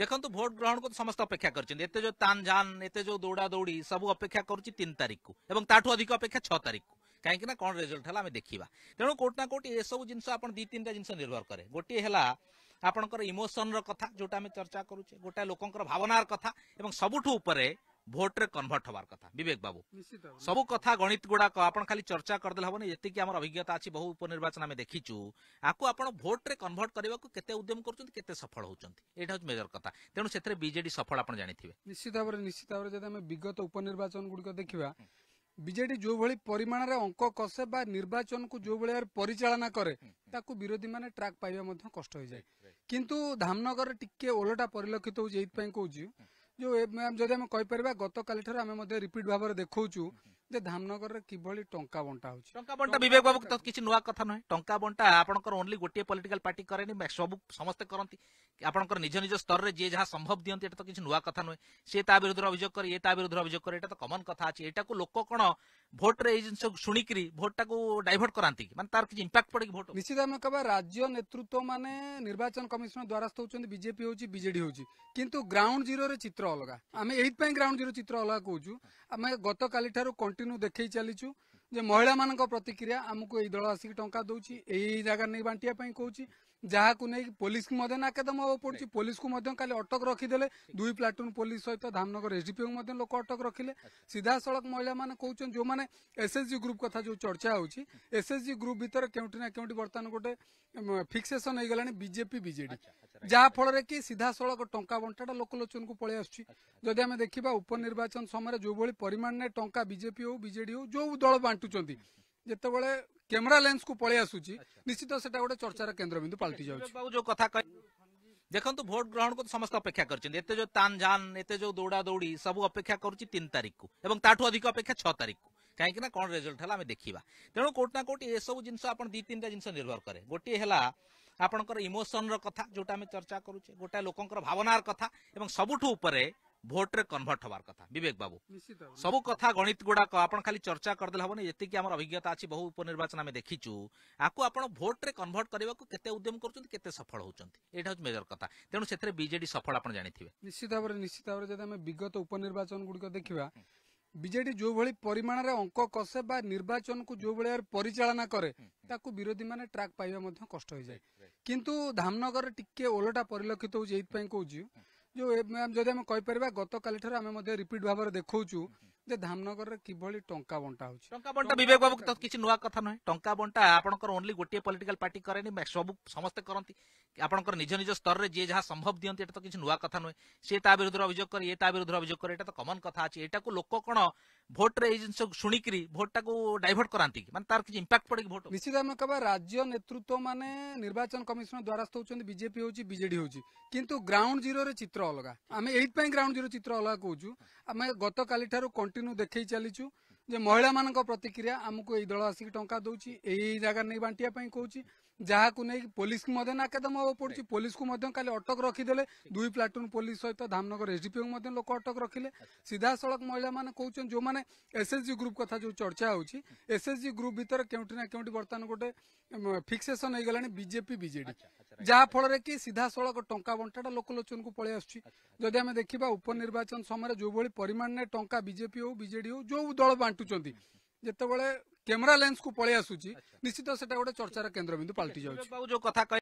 ଦେଖନ୍ତୁ ଭୋଟ ଗ୍ରହଣକୁ ସମସ୍ତେ ଅପେକ୍ଷା କରିଛନ୍ତି ଏତେ ଯୋଉ ତାନଝାନ ଏତେ ଯୋଉ ଦୌଡ଼ା ଦୌଡ଼ି ସବୁ ଅପେକ୍ଷା କରୁଛି ତିନି ତାରିଖକୁ ଏବଂ ତାଠୁ ଅଧିକ ଅପେକ୍ଷା ଛଅ ତାରିଖକୁ କାହିଁକି ନା କ'ଣ ରେଜଲ୍ଟ ହେଲା ଆମେ ଦେଖିବା ତେଣୁ କୋଉଠି ନା କୋଉଠି ଏସବୁ ଜିନିଷ ଆପଣ ଦୁଇ ତିନିଟା ଜିନିଷ ନିର୍ଭର କରେ ଗୋଟିଏ ହେଲା ଆପଣଙ୍କର ଇମୋସନର କଥା ଯୋଉଟା ଆମେ ଚର୍ଚ୍ଚା କରୁଛେ ଗୋଟାଏ ଲୋକଙ୍କର ଭାବନାର କଥା ଏବଂ ସବୁଠୁ ଉପରେ ভোটরে কনভর্ট হবার কথা বিবেক বাবু সব কথা গণিত গুড়া আপনার খালি চর্চা করেদেলে হবনি যেতিকি আমার অভিজ্ঞতা আছে বহু উপনির্বাচন আমি দেখিছু আকু আপনার ভোটরে কনভর্ট করা কেতে উদ্যম করছেন কেতে সফল হচ্ছেন এটা হচ্ছে মেজর কথা তেমন সেতরে বিজেডি সফল আপনার জানিথিবে নিশ্চিত ভাবে নিশ্চিত ভাবে যদি আমি বিগত উপনির্বাচন গুড়িক দেখিবা বিজেডি যেভাবে পরিমাণের অঙ্ক কষে বা নির্বাচন নির্বাচনকু যেভাবে পরিচালনা করে তাকে বিরোধী মানে ট্রাক পাইবা মধ্যে কষ্ট হয়ে যায় কিন্তু ধামনগরে টিকে ওলটা পরিলক্ষিত হচ্ছে এইপাই কৌছি ଯୋଉ ମ୍ୟାମ୍ ଯଦି ଆମେ କହିପାରିବା ଗତକାଲିଠାରୁ ଆମେ ମଧ୍ୟ ରିପିଟ୍ ଭାବରେ ଦେଖାଉଛୁ ଯେ ଧାମନଗରରେ କିଭଳି ଟଙ୍କା ବଣ୍ଟା ହେଉଛି ଟଙ୍କା ବଣ୍ଟା ବିବେକ ବାବୁ ତ କିଛି ନୂଆ କଥା ନୁହେଁ ଟଙ୍କା ବଣ୍ଟା ଆପଣଙ୍କର ଓନ୍ଲି ଗୋଟିଏ ପଲିଟିକାଲ ପାର୍ଟି କରେନି ସବୁ ସମସ୍ତେ କରନ୍ତି ଆପଣଙ୍କର ନିଜ ନିଜ ସ୍ତରରେ ଯିଏ ଯାହା ସମ୍ଭବ ଦିଅନ୍ତି ଏଟା ତ କିଛି ନୂଆ କଥା ନୁହେଁ ସିଏ ତା ବିରୁଦ୍ଧରେ ଅଭିଯୋଗ କରେ ଇଏ ତା ବିରୁଦ୍ଧରେ ଅଭିଯୋଗ କରେ ଏଟା ତ କମନ୍ କଥା ଅଛି ଏଟାକୁ ଲୋକ କ'ଣ ভোট রে এজেন্সক শুনিকি রি ভোটটা কো ডাইভার্ট করাନ୍ତି মানে তার কি ইমপ্যাক্ট পড়ি ভোট নিশ্চিত আমরা রাজ্য নেতৃত্ব মানে নির্বাচন কমিশন দ্বারা স্তৌচন বিজেপি হৌচি বিজেডি হৌচি কিন্তু গ্রাউন্ড জিরো রে চিত্র আলাদা আমি এইট পাই গ্রাউন্ড জিরো চিত্র আলাদা কোচু আমি গতকালি থারু কন্টিনিউ দেখাই চলিচু যে মহিলা মানক প্রতিক্রিয়া আমক এই দলাসি টঙ্কা দৌচি এই জায়গা নে বান্টিয়া পাই কোচু ଯାହାକୁ ନେଇକି ପୋଲିସକୁ ମଧ୍ୟ ନାକେଦମ ହେବାକୁ ପଡୁଛି ପୋଲିସକୁ ମଧ୍ୟ କାଲି ଅଟକ ରଖିଦେଲେ ଦୁଇ ପ୍ଲାଟୁନ୍ ପୋଲିସ ସହିତ ଧାମନଗର ଏସ୍ଡିପିଓଙ୍କୁ ମଧ୍ୟ ଲୋକ ଅଟକ ରଖିଲେ ସିଧାସଳଖ ମହିଳାମାନେ କହୁଛନ୍ତି ଯେଉଁମାନେ ଏସ୍ଏସ୍ଜି ଗ୍ରୁପ୍ କଥା ଯେଉଁ ଚର୍ଚ୍ଚା ହେଉଛି ଏସ୍ଏସ୍ଜି ଗ୍ରୁପ୍ ଭିତରେ କେଉଁଠି ନା କେଉଁଠି ବର୍ତ୍ତମାନ ଗୋଟେ ଫିକ୍ସେସନ୍ ହେଇଗଲାଣି ବିଜେପି ବିଜେଡି ଯାହାଫଳରେ କି ସିଧାସଳଖ ଟଙ୍କା ବଣ୍ଟାଟା ଲୋକଲୋଚନକୁ ପଳେଇ ଆସୁଛି ଯଦି ଆମେ ଦେଖିବା ଉପନିର୍ବାଚନ ସମୟରେ ଯେଉଁଭଳି ପରିମାଣରେ ଟଙ୍କା ବିଜେପି ହଉ ବିଜେଡି ହଉ ଯେଉଁ ଦଳ ବାଣ୍ଟୁଛନ୍ତି ଯେତେବେଳେ କ୍ୟାମେରା ଲେନ୍ସକୁ ପଳେଇ ଆସୁଛି ନିଶ୍ଚିତ ସେଟା ଗୋଟେ ଚର୍ଚ୍ଚାର କେନ୍ଦ୍ରବିନ୍ଦୁ ପାଲଟି ଯାଉଛି ଯୋଉ କଥା ଦେଖନ୍ତୁ ଭୋଟ ଗ୍ରହଣକୁ ସମସ୍ତେ ଅପେକ୍ଷା କରିଛନ୍ତି ଏତେ ଯୋଉ ତାନଝାନ ଏତେ ଯୋଉ ଦୌଡ଼ା ଦୌଡ଼ି ସବୁ ଅପେକ୍ଷା କରୁଛି ତିନି ତାରିଖକୁ ଏବଂ ତାଠୁ ଅଧିକ ଅପେକ୍ଷା ଛଅ ତାରିଖକୁ କାହିଁକି ନା କ'ଣ ରେଜଲ୍ଟ ହେଲା ଆମେ ଦେଖିବା ତେଣୁ କୋଉଠି ନା କୋଉଠି ଏସବୁ ଜିନିଷ ଆପଣ ଦୁଇ ତିନିଟା ଜିନିଷ ନିର୍ଭର କରେ ଗୋଟିଏ ହେଲା ଆପଣଙ୍କର ଇମୋସନର କଥା ଯୋଉଟା ଆମେ ଚର୍ଚ୍ଚା କରୁଛେ ଗୋଟାଏ ଲୋକଙ୍କର ଭାବନାର କଥା ଏବଂ ସବୁଠୁ ଉପରେ ভোটরে কনভর্ট হবার কথা বিবেক বাবু সবু কথা গণিত গুড়াক আপনার খালি চর্চা করেদেলে হবনি যেতিকি আমার অভিজ্ঞতা আছে বহু উপনির্বাচন আমি দেখিছু আকু আপন ভোটরে কনভর্ট করা কেতে উদ্যম করছেন কেতে সফল হচ্ছেন এটা হচ্ছে মেজর কথা তেমন সেতরে বিজেডি সফল আপনার জাঁথিবে নিশ্চিত ভাবে নিশ্চিত ভাবে যদি আমি বিগত উপনির্বাচন গুড়িক দেখিবা বিজেডি যেভাবে পরিমাণের অঙ্ক কষে বা নির্বাচন নির্বাচনকু যেভাবে পরিচালনা করে তাকে বিরোধী মানে ট্রাক পাইবা মধ্যে কষ্ট হয়ে যায় কিন্তু ধামনগরে টিকে ওলটা পরিলক্ষিত হচ্ছে এইপাই কৌছি जो ମ୍ୟାମ୍ ଯଦି ଆମେ କହିପାରିବା ଗତକାଲିଠାରୁ ଆମେ ମଧ୍ୟ ରିପିଟ୍ ଭାବରେ ଦେଖାଉଛୁ ଯେ ଧାମନଗରରେ କିଭଳି ଟଙ୍କା ବଣ୍ଟା ହେଉଛି ଟଙ୍କା ବଣ୍ଟା ବିବେକ ବାବୁ ତ କିଛି ନୂଆ କଥା ନୁହେଁ ଟଙ୍କା ବଣ୍ଟା ଆପଣଙ୍କର ଓନ୍ଲି ଗୋଟିଏ ପଲିଟିକାଲ ପାର୍ଟି କରେନି ସବୁ ସମସ୍ତେ କରନ୍ତି ଆପଣଙ୍କର ନିଜ ନିଜ ସ୍ତରରେ ଯିଏ ଯାହା ସମ୍ଭବ ଦିଅନ୍ତି ଏଟା ତ କିଛି ନୂଆ କଥା ନୁହେଁ ସିଏ ତା ବିରୁଦ୍ଧରେ ଅଭିଯୋଗ କରେ ଇଏ ତା ବିରୁଦ୍ଧରେ ଅଭିଯୋଗ କରେ ଏଟା ତ କମନ୍ କଥା ଅଛି ଏଟାକୁ ଲୋକ କ'ଣ ভোট রে এজেন্স সুనికిরি ভোটটা কো ডাইভার্ট করান্তি মানে তার কি ইমপ্যাক্ট পড়ে ভোট নিসিদাম কবা রাজ্য নেতৃত্ব মানে নির্বাচন কমিশন দ্বারা থৌচন বিজেপি হয় জি বি জে ডি হয় জি কিন্তু গ্রাউন্ড জিরো রে চিত্র আলাদা আমি এইট পাই গ্রাউন্ড জিরো চিত্র আলাদা কওচু আমি গতকালি থারু কন্টিনিউ দেখাই চলিচু যে মহিলা মানক প্রতিক্রিয়া আমক এই দলাসি টঙ্কা দৌচি এই জায়গা নে বান্টিয়া পাই কওচি ଯାହାକୁ ନେଇକି ପୋଲିସକୁ ମଧ୍ୟ ନାକେଦମ ହେବାକୁ ପଡୁଛି ପୋଲିସକୁ ମଧ୍ୟ କାଲି ଅଟକ ରଖିଦେଲେ ଦୁଇ ପ୍ଲାଟୁନ୍ ପୋଲିସ ସହିତ ଧାମନଗର ଏସ୍ଡିପିଓ ମଧ୍ୟ ଲୋକ ଅଟକ ରଖିଲେ ସିଧାସଳଖ ମହିଳାମାନେ କହୁଛନ୍ତି ଯେଉଁମାନେ ଏସ୍ଏସ୍ଜି ଗ୍ରୁପ୍ କଥା ଯେଉଁ ଚର୍ଚ୍ଚା ହେଉଛି ଏସ୍ଏସ୍ଜି ଗ୍ରୁପ୍ ଭିତରେ କେଉଁଠି ନା କେଉଁଠି ବର୍ତ୍ତମାନ ଗୋଟେ ଫିକ୍ସେସନ୍ ହେଇଗଲାଣି ବିଜେପି ବିଜେଡି ଯାହାଫଳରେ କି ସିଧାସଳଖ ଟଙ୍କା ବଣ୍ଟାଟା ଲୋକଲୋଚନକୁ ପଳେଇ ଆସୁଛି ଯଦି ଆମେ ଦେଖିବା ଉପନିର୍ବାଚନ ସମୟରେ ଯେଉଁଭଳି ପରିମାଣରେ ଟଙ୍କା ବିଜେପି ହଉ ବିଜେଡି ହେଉ ଯେଉଁ ଦଳ ବାଣ୍ଟୁଛନ୍ତି ଯେତେବେଳେ କ୍ୟାମେରା ଲେନ୍ସକୁ ପଳେଇ ଆସୁଛି ନିଶ୍ଚିତ ସେଟା ଗୋଟେ ଚର୍ଚ୍ଚାର କେନ୍ଦ୍ରବିନ୍ଦୁ ପାଲଟି ଯାଉଛି ଯୋଉ କଥା